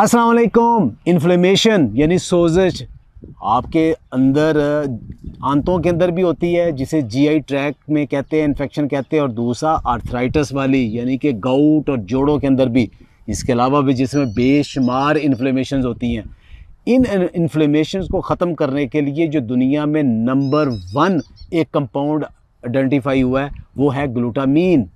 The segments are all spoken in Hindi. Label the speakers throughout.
Speaker 1: असलकुम इन्फ्लेमेशन यानी सोजिश आपके अंदर आंतों के अंदर भी होती है जिसे जीआई ट्रैक में कहते हैं इन्फेक्शन कहते हैं और दूसरा आर्थराइटस वाली यानी कि गाउट और जोड़ों के अंदर भी इसके अलावा भी जिसमें बेशुमार इन्फ्लेमेशन होती हैं इन इन्फ्लेमेशन को ख़त्म करने के लिए जो दुनिया में नंबर वन एक कंपाउंड आइडेंटिफाई हुआ है वो है ग्लूटामीन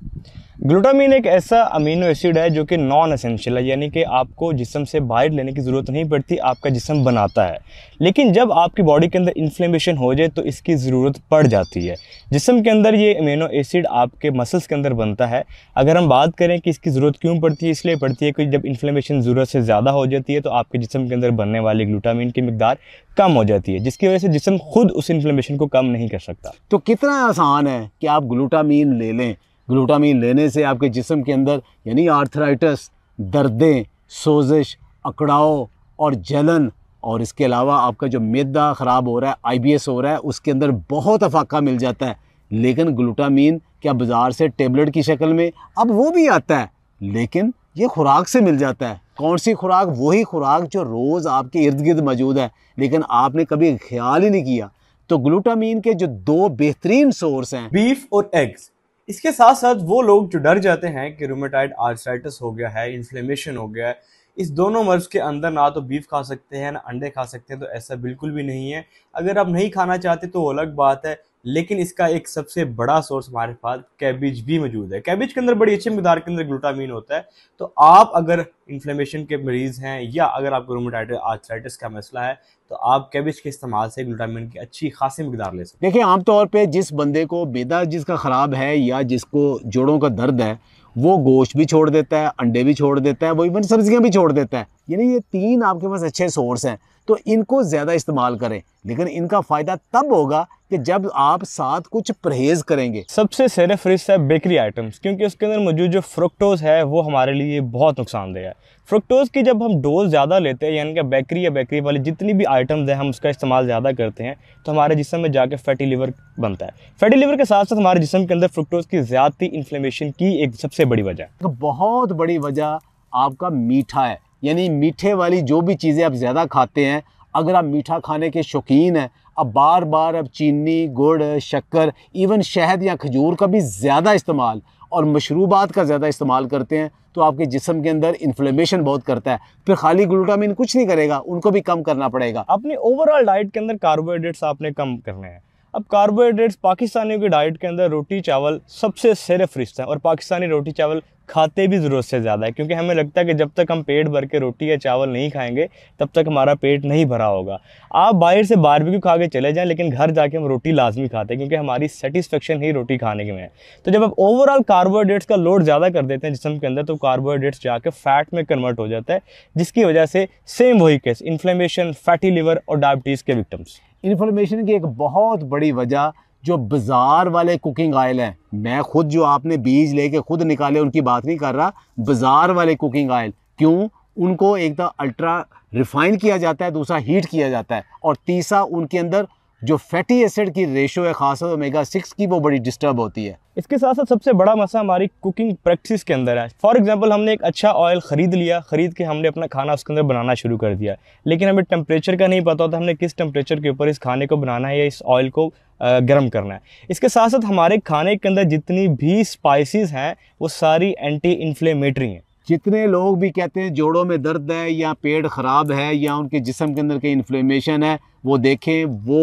Speaker 2: ग्लूटामिन एक ऐसा अमीनो एसिड है जो कि नॉन असेंशियल है यानी कि आपको जिसम से बाहर लेने की ज़रूरत नहीं पड़ती आपका जिसम बनाता है लेकिन जब आपकी बॉडी के अंदर इन्फ्लेमेशन हो जाए तो इसकी ज़रूरत पड़ जाती है जिसम के अंदर ये अमीनो एसिड आपके मसल्स के अंदर बनता है अगर हम बात करें कि इसकी ज़रूरत क्यों पड़ती है इसलिए पड़ती है कि जब इन्फ्लेमेशन ज़रूरत से ज़्यादा हो जाती है तो आपके जिसम के अंदर बनने वाले ग्लूटामिन की मकदार कम हो जाती है जिसकी वजह से जिसम
Speaker 1: खुद उस इन्फ्लेमेशन को कम नहीं कर सकता तो कितना आसान है कि आप ग्लूटामिन ले लें ग्लूटामीन लेने से आपके जिसम के अंदर यानी आर्थराइटस दर्दें सोजिश अकड़ाव और जलन और इसके अलावा आपका जो मैदा ख़राब हो रहा है आईबीएस हो रहा है उसके अंदर बहुत अफाका मिल जाता है लेकिन ग्लूटामीन क्या बाज़ार से टेबलेट की शक्ल में अब वो भी आता है लेकिन ये खुराक से मिल जाता है कौन सी खुराक वही खुराक जो रोज़ आपके इर्द गिर्द मौजूद है लेकिन आपने कभी ख्याल ही नहीं किया तो ग्लूटामीन के जो दो बेहतरीन सोर्स हैं बीफ और एग्स इसके साथ
Speaker 2: साथ वो लोग जो डर जाते हैं कि रूमेटाइड आर्थराइटिस हो गया है इन्फ्लेमेशन हो गया है इस दोनों मर्ज के अंदर ना तो बीफ खा सकते हैं ना अंडे खा सकते हैं तो ऐसा बिल्कुल भी नहीं है अगर आप नहीं खाना चाहते तो अलग बात है लेकिन इसका एक सबसे बड़ा सोर्स हमारे पास कैबिज भी मौजूद है कैबिज के अंदर बड़ी अच्छी मकदार के अंदर ग्लूटामीन होता है तो आप अगर इन्फ्लेमेशन के मरीज़ हैं या अगर आपको रोमोटाइटिस आर्थराइटिस का मसला है तो आप कैबिज के इस्तेमाल से ग्लूटामीन की अच्छी खासी मकदार ले सकते
Speaker 1: हैं देखिए आमतौर पर जिस बंदे को बेदा जिसका ख़राब है या जिसको जोड़ों का दर्द है वो गोश्त भी छोड़ देता है अंडे भी छोड़ देता है वो इवन सब्जियाँ भी छोड़ देता है यानी ये तीन आपके पास अच्छे सोर्स हैं तो इनको ज़्यादा इस्तेमाल करें लेकिन इनका फ़ायदा तब होगा कि जब आप साथ कुछ परहेज़ करेंगे सबसे सर फ्रिज है बेकरी
Speaker 2: आइटम्स क्योंकि उसके अंदर मौजूद जो फ्रुक्टोज़ है वो हमारे लिए बहुत नुकसानदेह है फ्रुक्टोज़ की जब हम डोज ज़्यादा लेते हैं यानी कि बेकरी या बेकरी वाली जितनी भी आइटम्स हैं हम उसका इस्तेमाल ज़्यादा करते हैं तो हमारे जिसम में जाके फैटी लिवर बनता है फैटी लिवर के साथ साथ हमारे जिसम के अंदर फ्रुक्टोज़ की ज़्यादा इन्फ्लेमेशन की एक सबसे बड़ी वजह
Speaker 1: तो बहुत बड़ी वजह आपका मीठा है यानी मीठे वाली जो भी चीज़ें आप ज़्यादा खाते हैं अगर आप मीठा खाने के शौकीन हैं अब बार बार अब चीनी गुड़ शक्कर इवन शहद या खजूर का भी ज़्यादा इस्तेमाल और मशरूबात का ज़्यादा इस्तेमाल करते हैं तो आपके जिसम के अंदर इन्फ्लेमेशन बहुत करता है फिर खाली ग्लूटामिन कुछ नहीं करेगा उनको भी कम करना पड़ेगा अपनी ओवरऑल डाइट के अंदर कार्बोहाइड्रेट्स आपने
Speaker 2: कम करने हैं अब कार्बोहाइड्रेट्स पाकिस्तानियों की डाइट के अंदर रोटी चावल सबसे सेर फरिश्त है और पाकिस्तानी रोटी चावल खाते भी ज़रूरत से ज़्यादा है क्योंकि हमें लगता है कि जब तक हम पेट भर के रोटी या चावल नहीं खाएंगे तब तक हमारा पेट नहीं भरा होगा आप बाहर से बारबेक्यू खा के चले जाएं लेकिन घर जाके हम रोटी लाजमी खाते हैं क्योंकि हमारी सेटिस्फेक्शन ही रोटी खाने में है तो जब आप ओवरऑल कार्बोहाइड्रेट्स का लोड ज़्यादा कर देते हैं जिसम के अंदर तो कार्बोहाइड्रेट्स जाकर फैट में कन्वर्ट हो जाता है जिसकी वजह से सेम वही केस इन्फ्लेमेशन फैटी लिवर और डायबिटीज़ के विक्टम्स
Speaker 1: इन्फॉर्मेशन की एक बहुत बड़ी वजह जो बाज़ार वाले कुकिंग ऑयल हैं मैं खुद जो आपने बीज लेके खुद निकाले उनकी बात नहीं कर रहा बाज़ार वाले कुकिंग ऑयल क्यों उनको एक तो अल्ट्रा रिफ़ाइन किया जाता है दूसरा हीट किया जाता है और तीसरा उनके अंदर जो फैटी एसिड की रेशो है खास ओमेगा सिक्स की वो बड़ी डिस्टर्ब होती है
Speaker 2: इसके साथ साथ सबसे बड़ा मसला हमारी कुकिंग प्रैक्टिस के अंदर है फॉर एग्जांपल हमने एक अच्छा ऑयल ख़रीद लिया ख़रीद के हमने अपना खाना उसके अंदर बनाना शुरू कर दिया लेकिन हमें टेम्परेचर का नहीं पता होता हमने किस टेम्परेचर के ऊपर इस खाने को बनाना है या इस ऑयल को गर्म करना है इसके साथ साथ हमारे खाने के अंदर जितनी भी स्पाइसिस
Speaker 1: हैं वो सारी एंटी इन्फ्लेमेटरी हैं जितने लोग भी कहते हैं जोड़ों में दर्द है या पेट ख़राब है या उनके जिसम के अंदर कहीं इन्फ्लेमेशन है वो देखें वो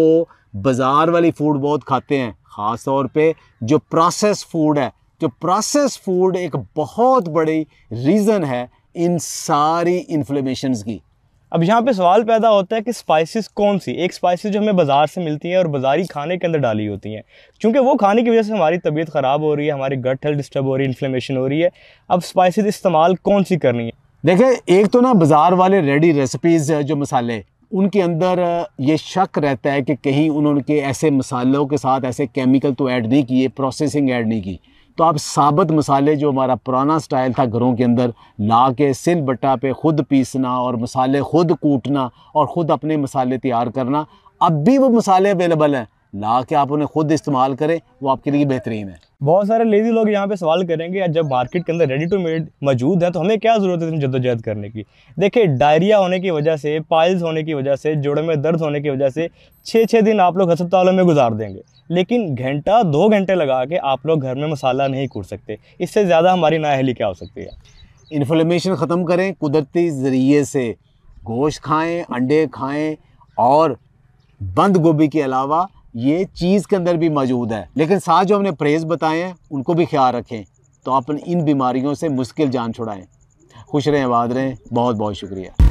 Speaker 1: बाज़ार वाली फूड बहुत खाते हैं ख़ास तौर पे जो प्रोसेस फूड है जो प्रोसेस फूड एक बहुत बड़ी रीज़न है इन सारी इन्फ्लेमेशन
Speaker 2: की अब यहाँ पे सवाल पैदा होता है कि स्पाइसेस कौन सी एक स्पाइसेस जो हमें बाज़ार से मिलती हैं और बाज़ारी खाने के अंदर डाली होती हैं क्योंकि वो खाने की वजह से हमारी तबीयत ख़राब हो रही है हमारी गट हेल्थ डिस्टर्ब हो रही है इन्फ्लेमेशन हो रही है अब स्पाइसेस इस्तेमाल कौन सी करनी है देखें एक तो ना बाज़ार
Speaker 1: वाले रेडी रेसिपीज़ जो मसाले उनके अंदर ये शक रहता है कि कहीं उन्होंने ऐसे मसालों के साथ ऐसे केमिकल तो ऐड नहीं किए प्रोसेसिंग ऐड नहीं की तो आप साबत मसाले जो हमारा पुराना स्टाइल था घरों के अंदर ला के सिल बट्टा पे ख़ुद पीसना और मसाले ख़ुद कूटना और ख़ुद अपने मसाले तैयार करना अब भी वो मसाले अवेलेबल हैं ला के आप उन्हें खुद इस्तेमाल करें वो आपके लिए बेहतरीन है
Speaker 2: बहुत सारे लेजी लोग यहाँ पे सवाल करेंगे या जब मार्केट के अंदर रेडी टू मेड मौजूद है तो हमें क्या ज़रूरत है जद्दोजहद करने की देखिए डायरिया होने की वजह से पाइल्स होने की वजह से जोड़ों में दर्द होने की वजह से छः छः दिन आप लोग अस्पतालों में गुजार देंगे लेकिन घंटा दो घंटे लगा के आप लोग घर में मसाला नहीं कूट सकते
Speaker 1: इससे ज़्यादा हमारी नाहली क्या हो सकती है इन्फ्लेमेशन ख़त्म करें कुदरती ज़रिए से गोश्त खाएँ अंडे खाएँ और बंद गोभी के अलावा ये चीज़ के अंदर भी मौजूद है लेकिन साथ जो हमने परहेज़ बताए हैं उनको भी ख्याल रखें तो अपन इन बीमारियों से मुश्किल जान छुड़ाएँ खुश रहें आबाद रहें बहुत बहुत शुक्रिया